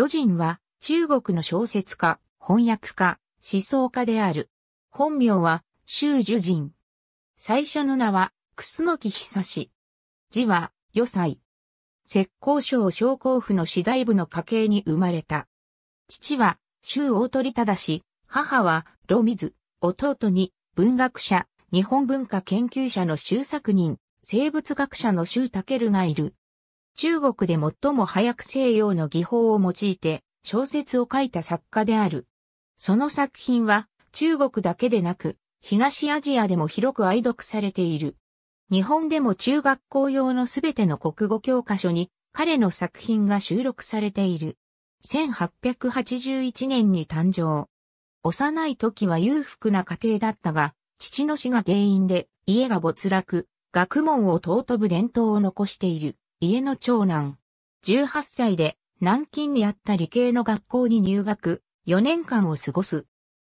魯迅は中国の小説家、翻訳家、思想家である。本名は、周樹人。最初の名は、楠木久志。字は、余歳。浙江省商工府の次第部の家系に生まれた。父は、周大鳥忠、母は、露水、弟に、文学者、日本文化研究者の周作人、生物学者の周武がいる。中国で最も早く西洋の技法を用いて小説を書いた作家である。その作品は中国だけでなく東アジアでも広く愛読されている。日本でも中学校用のすべての国語教科書に彼の作品が収録されている。1881年に誕生。幼い時は裕福な家庭だったが、父の死が原因で家が没落、学問を尊ぶ伝統を残している。家の長男。18歳で南京にあった理系の学校に入学、4年間を過ごす。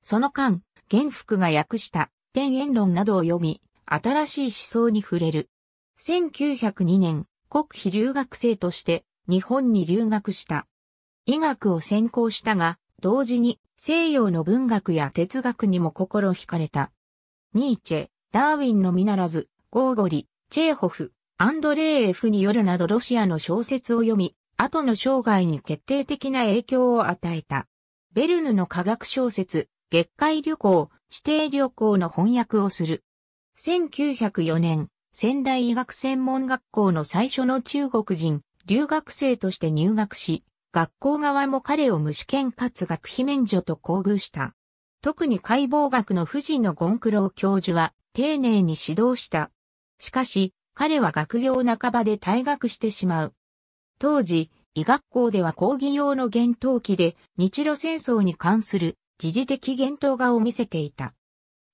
その間、元福が訳した天演論などを読み、新しい思想に触れる。1902年、国費留学生として日本に留学した。医学を専攻したが、同時に西洋の文学や哲学にも心惹かれた。ニーチェ、ダーウィンのみならず、ゴーゴリ、チェーホフ、アンドレーエフによるなどロシアの小説を読み、後の生涯に決定的な影響を与えた。ベルヌの科学小説、月会旅行、指定旅行の翻訳をする。1904年、仙台医学専門学校の最初の中国人、留学生として入学し、学校側も彼を無試験かつ学費免除と厚遇した。特に解剖学の富士のゴンクロー教授は、丁寧に指導した。しかし、彼は学業半ばで退学してしまう。当時、医学校では講義用の厳冬期で日露戦争に関する時事的厳冬画を見せていた。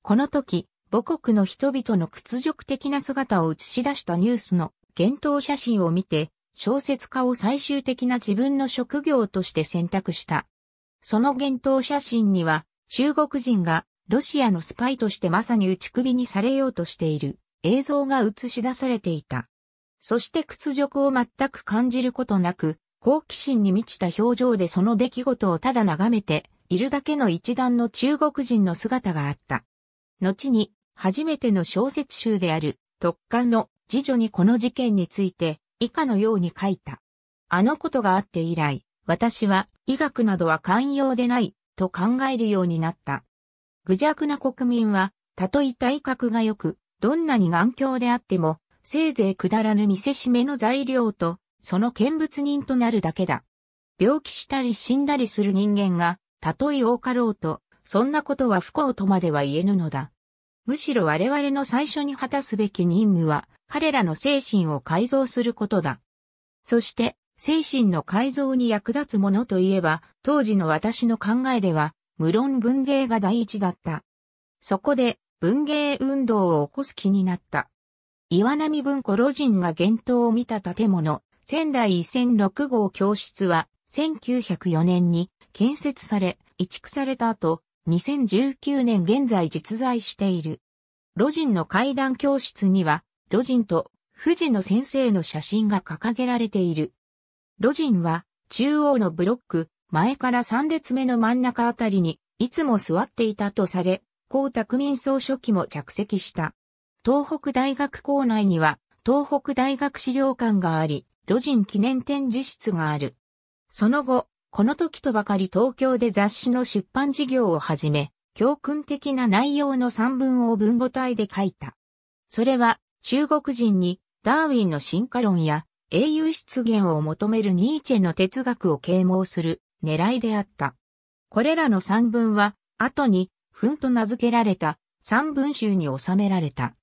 この時、母国の人々の屈辱的な姿を映し出したニュースの厳冬写真を見て、小説家を最終的な自分の職業として選択した。その厳冬写真には、中国人がロシアのスパイとしてまさに打ち首にされようとしている映像が映し出されていた。そして屈辱を全く感じることなく、好奇心に満ちた表情でその出来事をただ眺めているだけの一段の中国人の姿があった。後に、初めての小説集である、特艦の次女にこの事件について、以下のように書いた。あのことがあって以来、私は医学などは寛容でない、と考えるようになった。愚弱な国民は、たとえ体格が良く、どんなに頑強であっても、せいぜいくだらぬ見せしめの材料と、その見物人となるだけだ。病気したり死んだりする人間が、たとえ多かろうと、そんなことは不幸とまでは言えぬのだ。むしろ我々の最初に果たすべき任務は、彼らの精神を改造することだ。そして、精神の改造に役立つものといえば、当時の私の考えでは、無論文芸が第一だった。そこで、文芸運動を起こす気になった。岩波文庫路人が幻灯を見た建物、仙台0 0 6号教室は、1904年に建設され、移築された後、2019年現在実在している。路人の階段教室には、路人と富士の先生の写真が掲げられている。路人は、中央のブロック、前から3列目の真ん中あたりに、いつも座っていたとされ、江沢民総書記も着席した。東北大学校内には、東北大学資料館があり、路人記念展示室がある。その後、この時とばかり東京で雑誌の出版事業を始め、教訓的な内容の散文を文語体で書いた。それは、中国人にダーウィンの進化論や英雄出現を求めるニーチェの哲学を啓蒙する狙いであった。これらの散文は、後に墳と名付けられた三文集に収められた。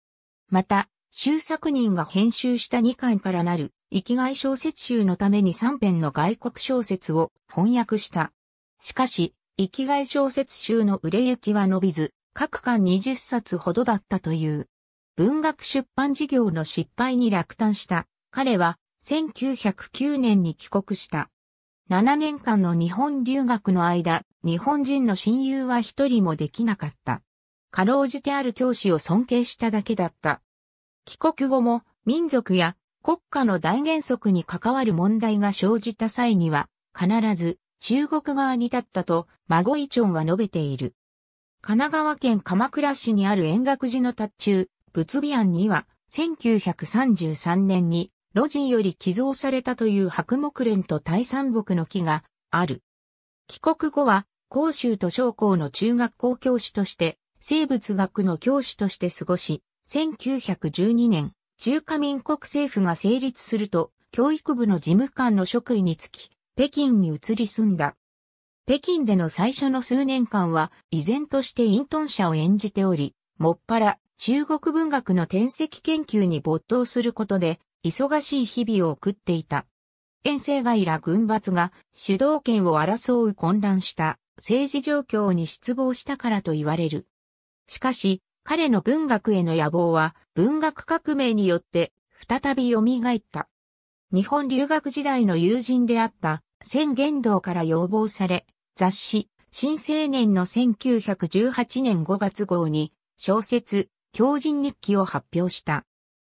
また、周作人が編集した二巻からなる生きがい小説集のために三編の外国小説を翻訳した。しかし、生きがい小説集の売れ行きは伸びず、各巻20冊ほどだったという。文学出版事業の失敗に落胆した。彼は1909年に帰国した。7年間の日本留学の間、日本人の親友は一人もできなかった。かろうじてある教師を尊敬しただけだった。帰国後も民族や国家の大原則に関わる問題が生じた際には、必ず中国側に立ったと、孫イチョンは述べている。神奈川県鎌倉市にある円覚寺の達中、仏美庵には、1933年に路地より寄贈されたという白木蓮と大山木の木がある。帰国後は、甲州と商工の中学校教師として、生物学の教師として過ごし、1912年、中華民国政府が成立すると、教育部の事務官の職位につき、北京に移り住んだ。北京での最初の数年間は、依然として隠遁者を演じており、もっぱら中国文学の転籍研究に没頭することで、忙しい日々を送っていた。遠征外ら軍閥が主導権を争う混乱した政治状況に失望したからと言われる。しかし、彼の文学への野望は文学革命によって再び蘇った。日本留学時代の友人であった千玄道から要望され、雑誌、新青年の1918年5月号に小説、狂人日記を発表した。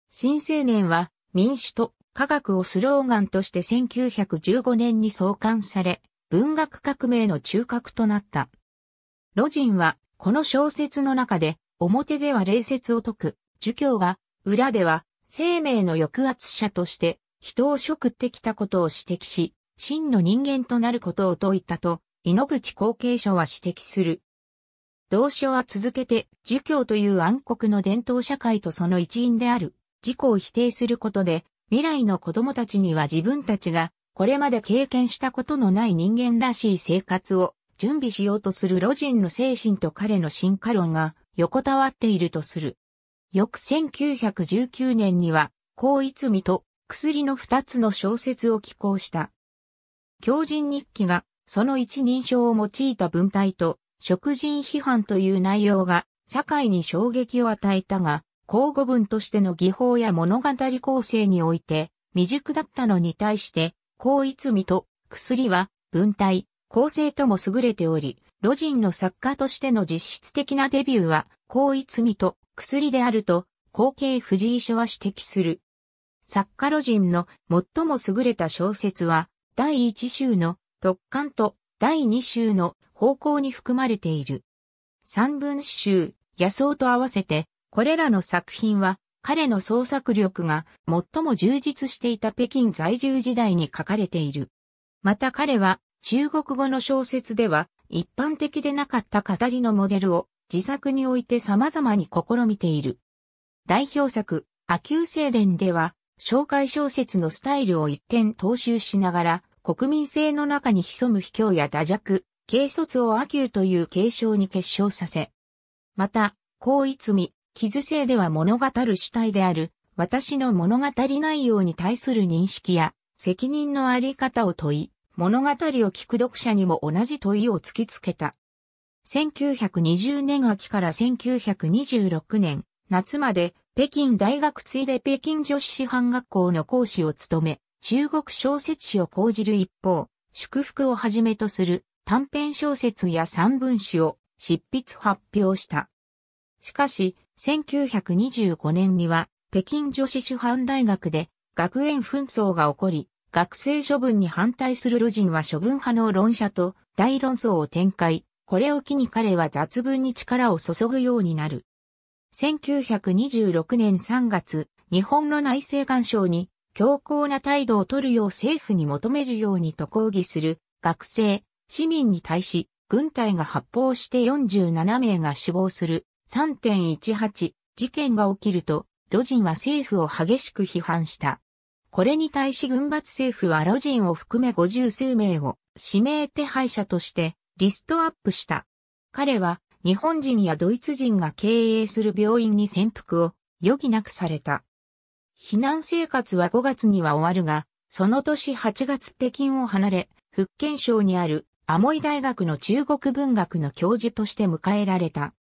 新青年は民主と科学をスローガンとして1915年に創刊され、文学革命の中核となった。ロジンは、この小説の中で、表では礼節を説く、儒教が、裏では、生命の抑圧者として、人を食ってきたことを指摘し、真の人間となることを説いたと、井ノ口後継者は指摘する。同書は続けて、儒教という暗黒の伝統社会とその一員である、自己を否定することで、未来の子供たちには自分たちが、これまで経験したことのない人間らしい生活を準備しようとするロジンの精神と彼の進化論が横たわっているとする。翌1919年には、高逸見と薬の二つの小説を寄稿した。狂人日記が、その一人称を用いた文体と、食人批判という内容が、社会に衝撃を与えたが、口語文としての技法や物語構成において未熟だったのに対して、高逸味と薬は文体、構成とも優れており、路人の作家としての実質的なデビューは、高逸味と薬であると、後継藤井書は指摘する。作家路人の最も優れた小説は、第一週の特艦と第二週の方向に含まれている。三文詩集、野草と合わせてこれらの作品は彼の創作力が最も充実していた北京在住時代に書かれている。また彼は中国語の小説では一般的でなかった語りのモデルを自作において様々に試みている。代表作、阿久聖伝では紹介小説のスタイルを一見踏襲しながら国民性の中に潜む卑怯や打弱、軽率を阿久という継承に結晶させ、また、高逸美、傷性では物語る主体である、私の物語内容に対する認識や、責任のあり方を問い、物語を聞く読者にも同じ問いを突きつけた。1920年秋から1926年夏まで北京大学ついで北京女子師範学校の講師を務め、中国小説史を講じる一方、祝福をはじめとする短編小説や散文詩を執筆発表した。しかし、1925年には北京女子師範大学で学園紛争が起こり、学生処分に反対する路人は処分派の論者と大論争を展開。これを機に彼は雑文に力を注ぐようになる。1926年3月、日本の内政干渉に強硬な態度を取るよう政府に求めるようにと抗議する学生、市民に対し軍隊が発砲して47名が死亡する3.18事件が起きると、ジ人は政府を激しく批判した。これに対し軍閥政府はジ人を含め50数名を指名手配者としてリストアップした。彼は日本人やドイツ人が経営する病院に潜伏を余儀なくされた。避難生活は5月には終わるが、その年8月北京を離れ、福建省にあるアモイ大学の中国文学の教授として迎えられた。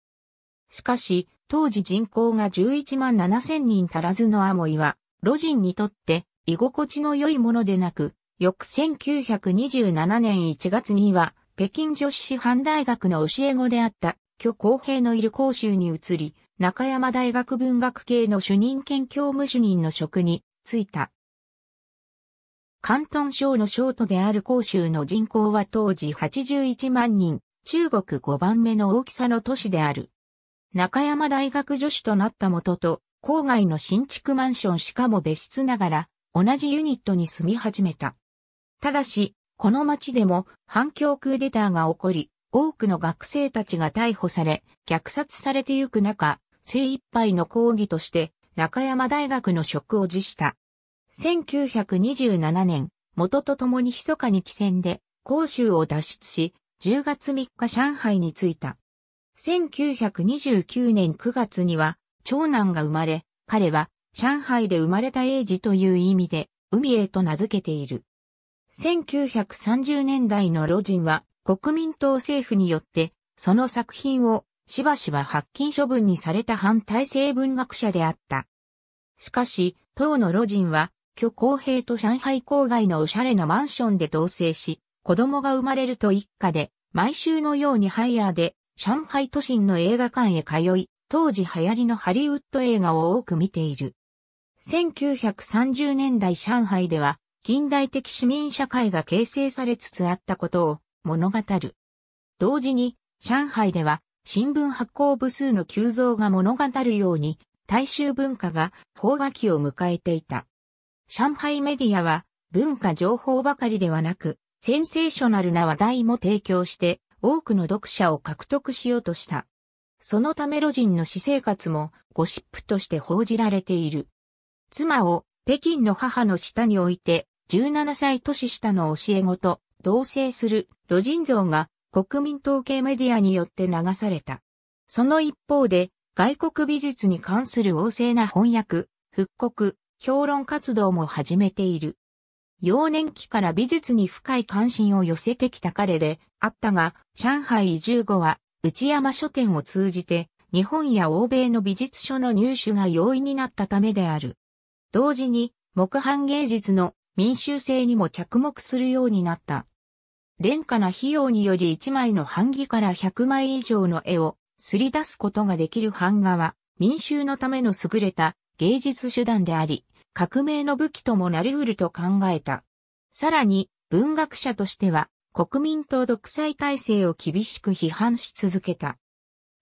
しかし、当時人口が11万7千人足らずのアモイは、路人にとって居心地の良いものでなく、翌1927年1月には、北京女子師範大学の教え子であった、巨公平のいる講州に移り、中山大学文学系の主任兼教務主任の職に就いた。広東省の省都である広州の人口は当時81万人、中国5番目の大きさの都市である。中山大学助手となった元と、郊外の新築マンションしかも別室ながら、同じユニットに住み始めた。ただし、この町でも反響クーデターが起こり、多くの学生たちが逮捕され、虐殺されてゆく中、精一杯の抗議として、中山大学の職を辞した。1927年、元と共に密かに帰船で、広州を脱出し、10月3日上海に着いた。1929年9月には、長男が生まれ、彼は、上海で生まれた英治という意味で、海へと名付けている。1930年代の路人は、国民党政府によって、その作品を、しばしば発禁処分にされた反体制文学者であった。しかし、当の路人は、巨公平と上海郊外のおしゃれなマンションで同棲し、子供が生まれると一家で、毎週のようにハイヤーで上海都心の映画館へ通い、当時流行りのハリウッド映画を多く見ている。1930年代上海では近代的市民社会が形成されつつあったことを物語る。同時に上海では新聞発行部数の急増が物語るように大衆文化が氷河期を迎えていた。上海メディアは文化情報ばかりではなくセンセーショナルな話題も提供して多くの読者を獲得しようとした。そのため路人の私生活もゴシップとして報じられている。妻を北京の母の下に置いて17歳年下の教え子と同棲する路人像が国民統計メディアによって流された。その一方で外国美術に関する旺盛な翻訳、復刻、評論活動も始めている。幼年期から美術に深い関心を寄せてきた彼であったが、上海移住後は内山書店を通じて日本や欧米の美術書の入手が容易になったためである。同時に木版芸術の民衆性にも着目するようになった。廉価な費用により1枚の版木から100枚以上の絵をすり出すことができる版画は民衆のための優れた芸術手段であり、革命の武器ともなり得ると考えた。さらに、文学者としては、国民党独裁体制を厳しく批判し続けた。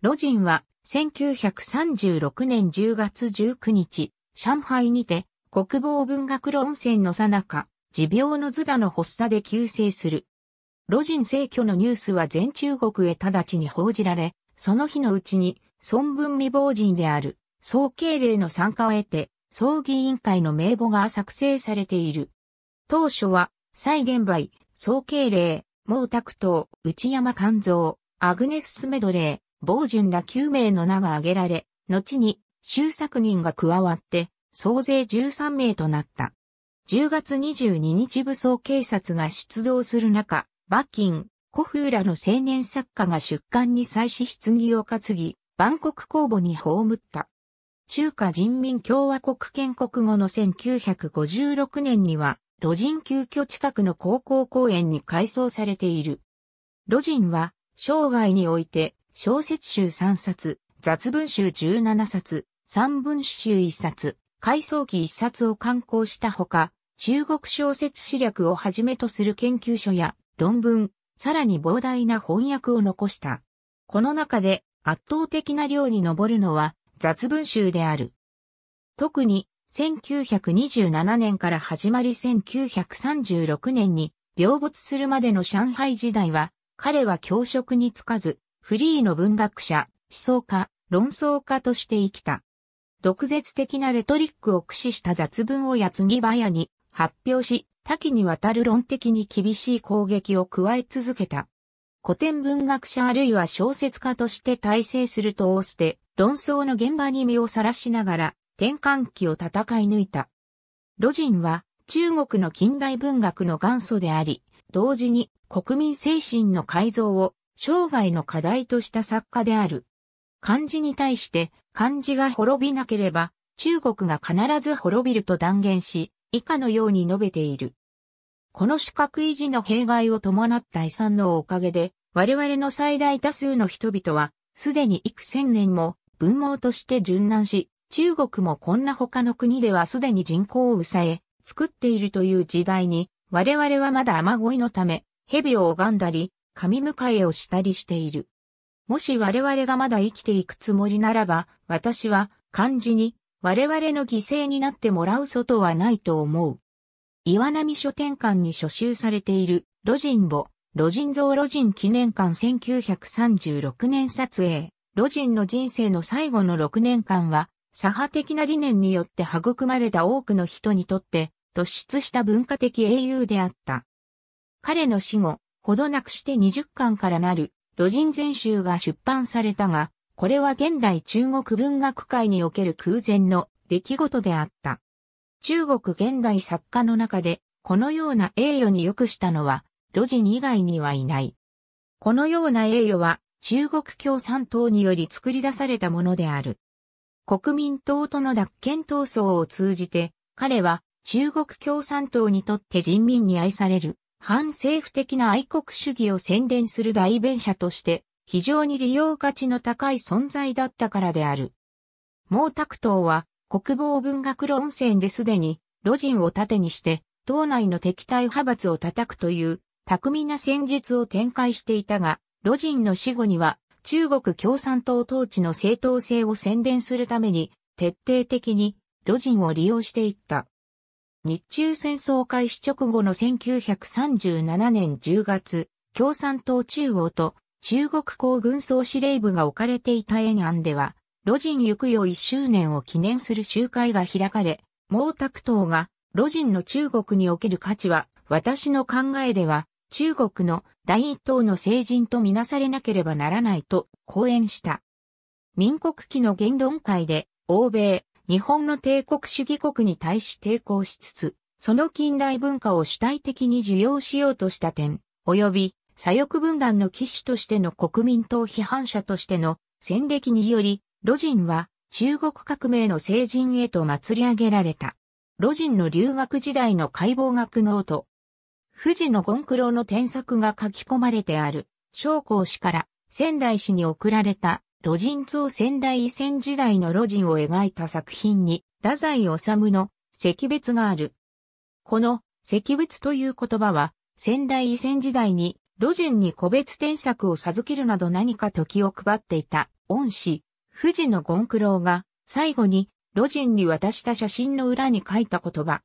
ロジンは、1936年10月19日、上海にて、国防文学論戦の最中、持病の図打の発作で急世する。ロジン逝去のニュースは全中国へ直ちに報じられ、その日のうちに、孫文未亡人である、総慶礼の参加を得て、葬儀委員会の名簿が作成されている。当初は、蔡元梅、総慶霊、毛沢東、内山勘蔵、アグネス・スメドレー、傍順ら9名の名が挙げられ、後に、周作人が加わって、総勢13名となった。10月22日武装警察が出動する中、馬琴、古風らの青年作家が出刊に際し棺を担ぎ、万国公墓に葬った。中華人民共和国建国後の1956年には、路人急遽近くの高校公園に改装されている。路人は、生涯において、小説集3冊、雑文集17冊、散文集1冊、回想記1冊を刊行したほか、中国小説史略をはじめとする研究書や論文、さらに膨大な翻訳を残した。この中で圧倒的な量に上るのは雑文集である。特に、1927年から始まり1936年に病没するまでの上海時代は、彼は教職につかず、フリーの文学者、思想家、論争家として生きた。毒舌的なレトリックを駆使した雑文をやつぎやに発表し、多岐にわたる論的に厳しい攻撃を加え続けた。古典文学者あるいは小説家として大制すると仰して、論争の現場に身をさらしながら転換期を戦い抜いた。魯迅は中国の近代文学の元祖であり、同時に国民精神の改造を生涯の課題とした作家である。漢字に対して漢字が滅びなければ中国が必ず滅びると断言し、以下のように述べている。この四角維持の弊害を伴った遺産のおかげで、我々の最大多数の人々は、すでに幾千年も文盲として殉難し、中国もこんな他の国ではすでに人口を抑え、作っているという時代に、我々はまだ雨乞いのため、蛇を拝んだり、神迎えをしたりしている。もし我々がまだ生きていくつもりならば、私は、漢字に、我々の犠牲になってもらう外はないと思う。岩波書店館に書集されている、ロジンボ、ロジン像ロジン記念館1936年撮影。魯人の人生の最後の6年間は、左派的な理念によって育まれた多くの人にとって、突出した文化的英雄であった。彼の死後、ほどなくして20巻からなる、魯人全集が出版されたが、これは現代中国文学界における空前の出来事であった。中国現代作家の中で、このような栄誉に良くしたのは、魯人以外にはいない。このような栄誉は、中国共産党により作り出されたものである。国民党との脱権闘争を通じて、彼は中国共産党にとって人民に愛される、反政府的な愛国主義を宣伝する代弁者として、非常に利用価値の高い存在だったからである。毛沢東は国防文学論戦ですでに、路人を盾にして、党内の敵対派閥を叩くという、巧みな戦術を展開していたが、魯人の死後には中国共産党統治の正当性を宣伝するために徹底的に魯人を利用していった。日中戦争開始直後の1937年10月、共産党中央と中国公軍総司令部が置かれていた延安では、路人行くよ1周年を記念する集会が開かれ、毛沢東が、路人の中国における価値は、私の考えでは、中国の第一党の成人とみなされなければならないと講演した。民国期の言論会で、欧米、日本の帝国主義国に対し抵抗しつつ、その近代文化を主体的に受容しようとした点、及び左翼分断の騎士としての国民党批判者としての戦歴により、ジ人は中国革命の成人へと祭り上げられた。ジ人の留学時代の解剖学ノート、富士の権九郎の添削が書き込まれてある、将校氏から仙台市に送られた、路人像仙台遺跡時代の路人を描いた作品に、太宰治の石別がある。この石別という言葉は、仙台遺跡時代に、路人に個別添削を授けるなど何か時を配っていた恩師、富士の権九郎が、最後に、路人に渡した写真の裏に書いた言葉。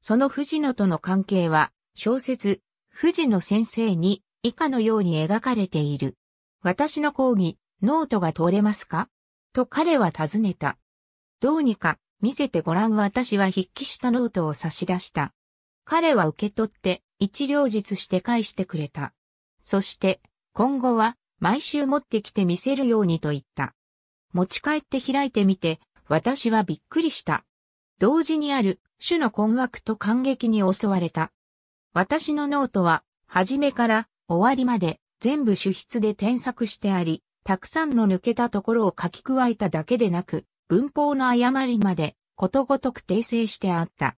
その藤野との関係は、小説、富士の先生に以下のように描かれている。私の講義、ノートが通れますかと彼は尋ねた。どうにか見せてごらん私は筆記したノートを差し出した。彼は受け取って一両日して返してくれた。そして今後は毎週持ってきて見せるようにと言った。持ち帰って開いてみて私はびっくりした。同時にある種の困惑と感激に襲われた。私のノートは、初めから終わりまで全部主筆で添削してあり、たくさんの抜けたところを書き加えただけでなく、文法の誤りまでことごとく訂正してあった。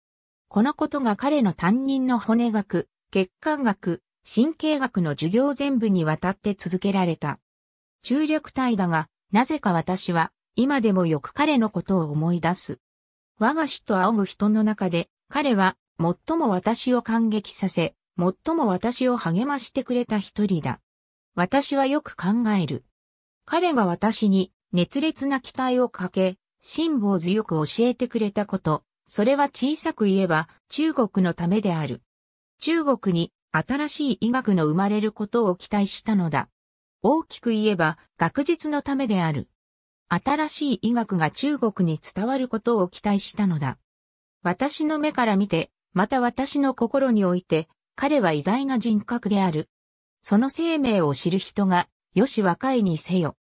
このことが彼の担任の骨学、血管学、神経学の授業全部にわたって続けられた。中力体だが、なぜか私は、今でもよく彼のことを思い出す。我が子と仰ぐ人の中で、彼は最も私を感激させ、最も私を励ましてくれた一人だ。私はよく考える。彼が私に熱烈な期待をかけ、辛抱強く教えてくれたこと、それは小さく言えば中国のためである。中国に新しい医学の生まれることを期待したのだ。大きく言えば学術のためである。新しい医学が中国に伝わることを期待したのだ。私の目から見てまた私の心において、彼は偉大な人格である。その生命を知る人が、よし若いにせよ。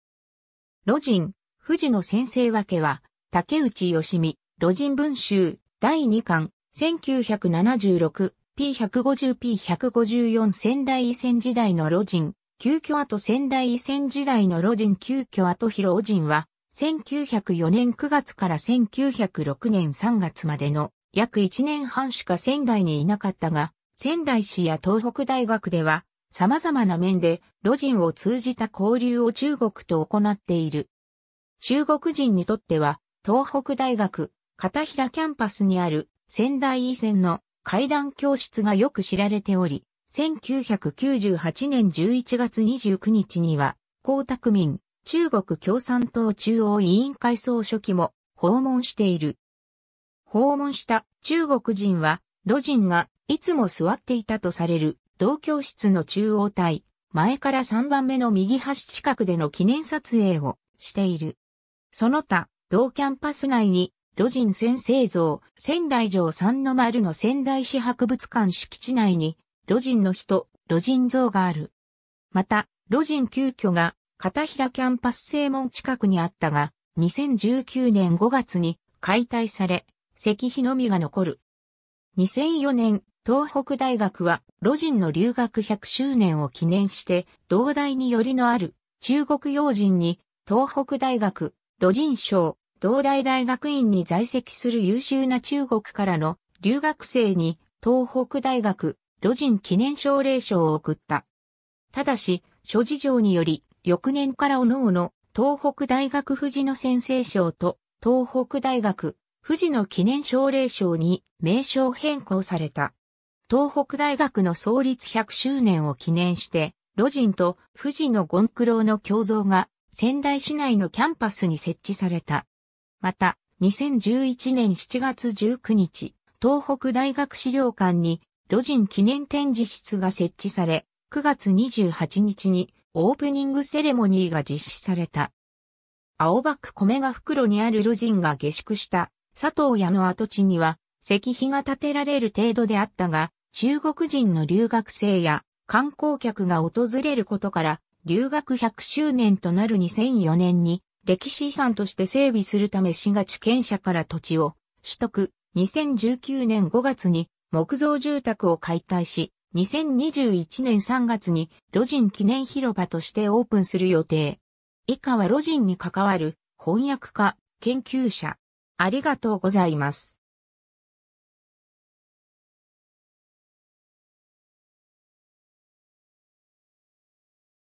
路人、富士の先生分けは、竹内義美、路人文集、第2巻、1976、P150、P154 仙台遺前時代の路人、急遽後仙台遺前時代の路人急遽後広路人は、1904年9月から1906年3月までの約1年半しか仙台にいなかったが、仙台市や東北大学では、様々な面で、路人を通じた交流を中国と行っている。中国人にとっては、東北大学、片平キャンパスにある仙台以前の階段教室がよく知られており、1998年11月29日には、江沢民、中国共産党中央委員会総書記も訪問している。訪問した中国人は、路人がいつも座っていたとされる同教室の中央体、前から3番目の右端近くでの記念撮影をしている。その他、同キャンパス内に、路人先生像、仙台城三の丸の仙台市博物館敷地内に、路人の人、路人像がある。また、路人急遽が、片平キャンパス正門近くにあったが、2019年5月に解体され、石碑のみが残る。2004年、東北大学は、路人の留学100周年を記念して、同大によりのある、中国要人に、東北大学、路人賞、同大大学院に在籍する優秀な中国からの留学生に東北大学路人記念奨励賞を送った。ただし、諸事情により、翌年から各々東北大学富士野先生賞と東北大学富士の記念奨励賞に名称変更された。東北大学の創立100周年を記念して、路人と富士のゴンクロウの胸像が仙台市内のキャンパスに設置された。また、2011年7月19日、東北大学資料館に路人記念展示室が設置され、9月28日にオープニングセレモニーが実施された。青バック米が袋にある路人が下宿した佐藤屋の跡地には石碑が建てられる程度であったが、中国人の留学生や観光客が訪れることから、留学100周年となる2004年に、歴史遺産として整備するため市が地権者から土地を取得、2019年5月に木造住宅を解体し、2021年3月に路人記念広場としてオープンする予定。以下は路人に関わる翻訳家、研究者、ありがとうございます。